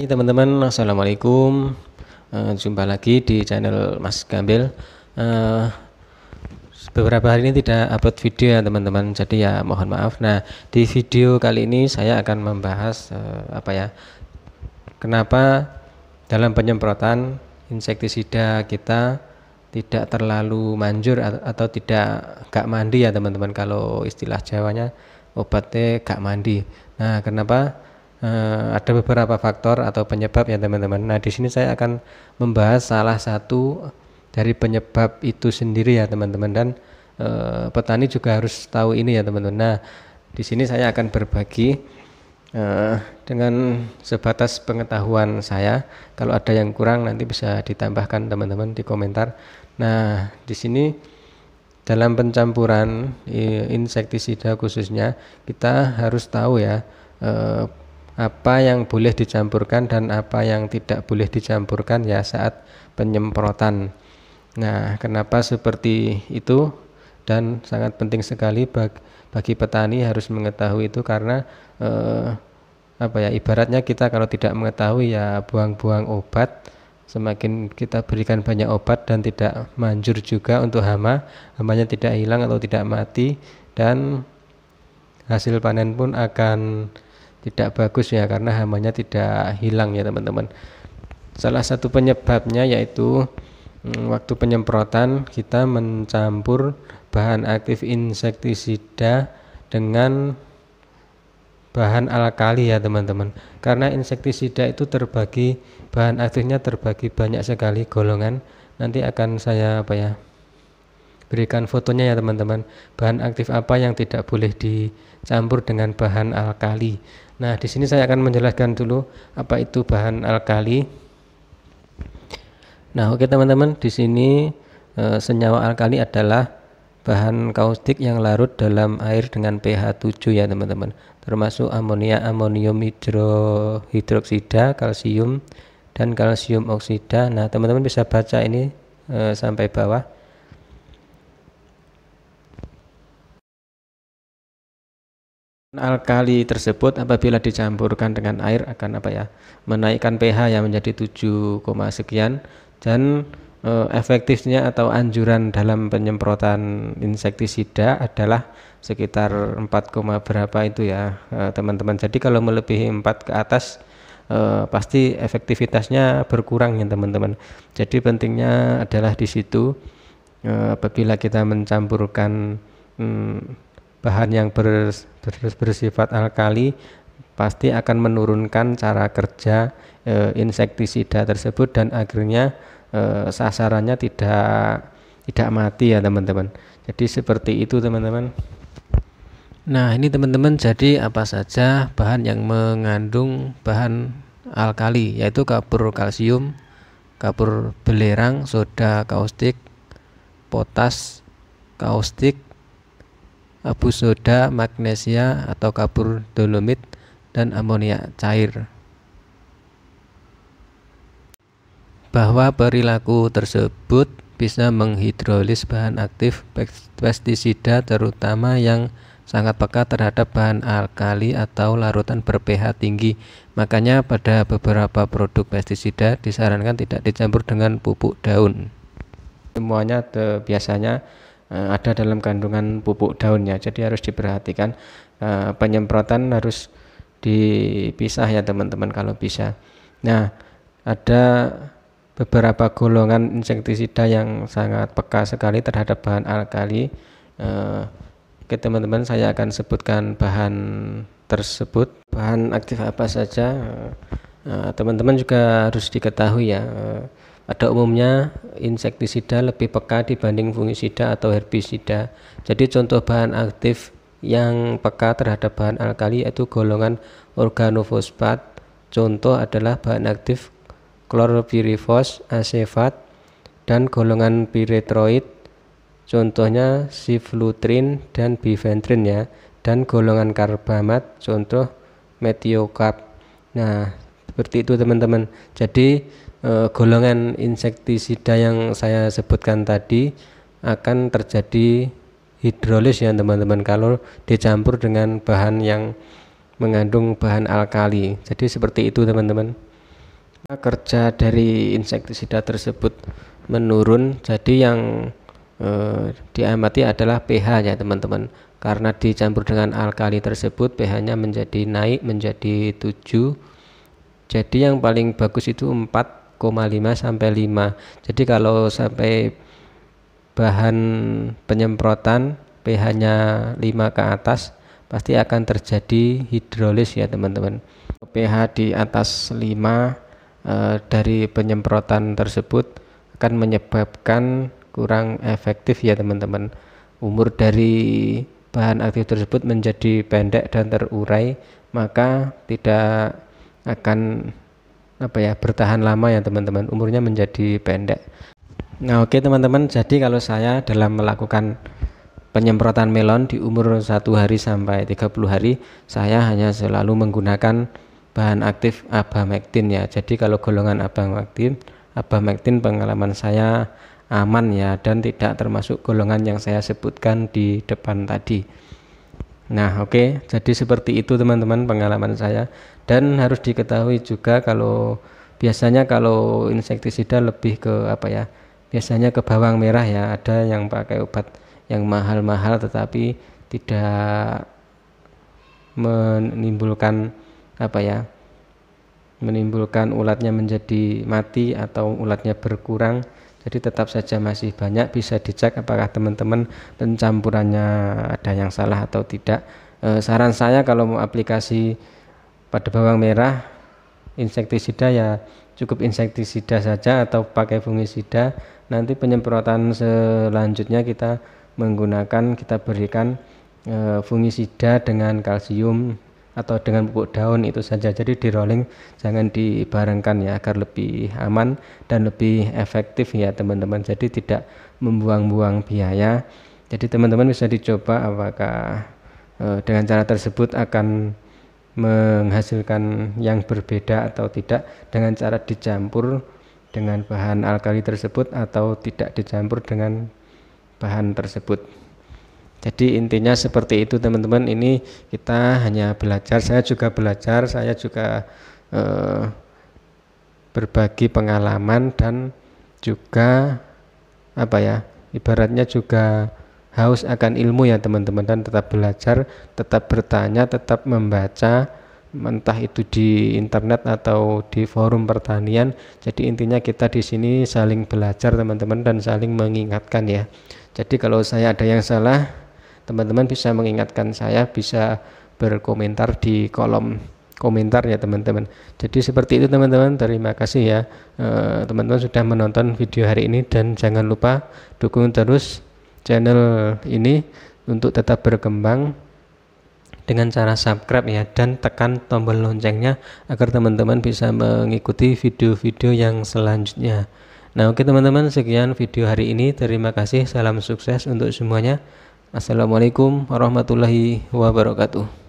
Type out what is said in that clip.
Hai teman-teman, assalamualaikum. Uh, jumpa lagi di channel Mas Gambil. Uh, beberapa hari ini tidak upload video ya teman-teman, jadi ya mohon maaf. Nah di video kali ini saya akan membahas uh, apa ya, kenapa dalam penyemprotan insektisida kita tidak terlalu manjur atau tidak gak mandi ya teman-teman kalau istilah Jawanya obatnya gak mandi. Nah kenapa? uh, ada beberapa faktor atau penyebab ya teman-teman. Nah, di sini saya akan membahas salah satu dari penyebab itu sendiri ya teman-teman dan uh, petani juga harus tahu ini ya teman-teman. Nah, di sini saya akan berbagi uh, dengan sebatas pengetahuan saya. Kalau ada yang kurang nanti bisa ditambahkan teman-teman di komentar. Nah, di sini dalam pencampuran insektisida khususnya kita harus tahu ya apa yang boleh dicampurkan dan apa yang tidak boleh dicampurkan ya saat penyemprotan. Nah, kenapa seperti itu? Dan sangat penting sekali bag, bagi petani harus mengetahui itu karena eh, apa ya ibaratnya kita kalau tidak mengetahui ya buang-buang obat semakin kita berikan banyak obat dan tidak manjur juga untuk hama hamanya tidak hilang atau tidak mati dan hasil panen pun akan tidak bagus ya karena hamanya tidak hilang ya teman-teman salah satu penyebabnya yaitu hmm, waktu penyemprotan kita mencampur bahan aktif insektisida dengan bahan alkali ya teman-teman karena insektisida itu terbagi bahan aktifnya terbagi banyak sekali golongan nanti akan saya apa ya berikan fotonya ya teman-teman bahan aktif apa yang tidak boleh dicampur dengan bahan alkali nah di sini saya akan menjelaskan dulu apa itu bahan alkali nah oke teman-teman di sini e, senyawa alkali adalah bahan kaustik yang larut dalam air dengan pH 7 ya teman-teman termasuk amonia amonium hidroksida kalsium dan kalsium oksida nah teman-teman bisa baca ini e, sampai bawah alkali tersebut apabila dicampurkan dengan air akan apa ya menaikkan pH yang menjadi 7, sekian dan e, efektifnya atau anjuran dalam penyemprotan insektisida adalah sekitar 4, berapa itu ya eh, teman-teman jadi kalau melebihi 4 ke atas e, pasti efektivitasnya berkurang ya teman-teman jadi pentingnya adalah di situ e, apabila kita mencampurkan hmm, bahan yang ber, ber, bersifat alkali pasti akan menurunkan cara kerja e, insektisida tersebut dan akhirnya e, sasarannya tidak tidak mati ya teman-teman. Jadi seperti itu teman-teman. Nah, ini teman-teman jadi apa saja bahan yang mengandung bahan alkali yaitu kapur kalsium, kapur belerang, soda kaustik, potas kaustik, abu soda, magnesia atau kapur dolomit dan amonia cair. Bahwa perilaku tersebut bisa menghidrolis bahan aktif pestisida terutama yang sangat peka terhadap bahan alkali atau larutan ber-pH tinggi. Makanya pada beberapa produk pestisida disarankan tidak dicampur dengan pupuk daun. Semuanya biasanya Eh, ada dalam kandungan pupuk daunnya jadi harus diperhatikan uh, penyemprotan harus dipisah ya teman-teman kalau bisa nah ada beberapa golongan insektisida yang sangat peka sekali terhadap bahan alkali uh, oke teman-teman saya akan sebutkan bahan tersebut bahan aktif apa saja teman-teman uh, juga harus diketahui ya pada umumnya insektisida lebih peka dibanding fungisida atau herbisida. Jadi contoh bahan aktif yang peka terhadap bahan alkali yaitu golongan organofosfat. Contoh adalah bahan aktif klorpirifos, asefat, dan golongan piretroid. Contohnya siflutrin dan bifentrin ya, dan golongan karbamat, contoh metiokap. Nah, seperti itu teman-teman. Jadi uh, golongan insektisida yang saya sebutkan tadi akan terjadi hidrolis ya teman-teman kalau dicampur dengan bahan yang mengandung bahan alkali jadi seperti itu teman-teman nah, kerja dari insektisida tersebut menurun jadi yang eh, diamati adalah pH ya teman-teman karena dicampur dengan alkali tersebut pH nya menjadi naik menjadi 7 jadi yang paling bagus itu 4 sampai 5 jadi kalau sampai bahan penyemprotan pH nya 5 ke atas pasti akan terjadi hidrolis ya teman-teman pH di atas 5 e, eh, dari penyemprotan tersebut akan menyebabkan kurang efektif ya teman-teman umur dari bahan aktif tersebut menjadi pendek dan terurai maka tidak akan apa ya bertahan lama ya teman-teman umurnya menjadi pendek nah oke okay, teman-teman jadi kalau saya dalam melakukan penyemprotan melon di umur satu hari sampai 30 hari saya hanya selalu menggunakan bahan aktif abamectin ya jadi kalau golongan abamectin abamectin pengalaman saya aman ya dan tidak termasuk golongan yang saya sebutkan di depan tadi nah oke okay. jadi seperti itu teman-teman pengalaman saya dan harus diketahui juga kalau biasanya kalau insektisida lebih ke apa ya biasanya ke bawang merah ya ada yang pakai obat yang mahal-mahal tetapi tidak menimbulkan apa ya menimbulkan ulatnya menjadi mati atau ulatnya berkurang jadi tetap saja masih banyak bisa dicek apakah teman-teman pencampurannya ada yang salah atau tidak e, saran saya kalau mau aplikasi pada bawang merah insektisida ya cukup insektisida saja atau pakai fungisida nanti penyemprotan selanjutnya kita menggunakan kita berikan e, fungisida dengan kalsium atau dengan pupuk daun itu saja jadi di rolling jangan dibarengkan ya agar lebih aman dan lebih efektif ya teman-teman jadi tidak membuang-buang biaya jadi teman-teman bisa dicoba apakah e, dengan cara tersebut akan menghasilkan yang berbeda atau tidak dengan cara dicampur dengan bahan alkali tersebut atau tidak dicampur dengan bahan tersebut. Jadi intinya seperti itu teman-teman. Ini kita hanya belajar. Saya juga belajar. Saya juga eh, berbagi pengalaman dan juga apa ya? Ibaratnya juga haus akan ilmu ya teman-teman dan tetap belajar, tetap bertanya, tetap membaca mentah itu di internet atau di forum pertanian. Jadi intinya kita di sini saling belajar teman-teman dan saling mengingatkan ya. Jadi kalau saya ada yang salah, teman-teman bisa mengingatkan saya, bisa berkomentar di kolom komentar ya teman-teman. Jadi seperti itu teman-teman. Terima kasih ya eh, teman-teman sudah menonton video hari ini dan jangan lupa dukung terus channel ini untuk tetap berkembang dengan cara subscribe ya dan tekan tombol loncengnya agar teman-teman bisa mengikuti video-video yang selanjutnya nah oke teman-teman sekian video hari ini terima kasih salam sukses untuk semuanya assalamualaikum warahmatullahi wabarakatuh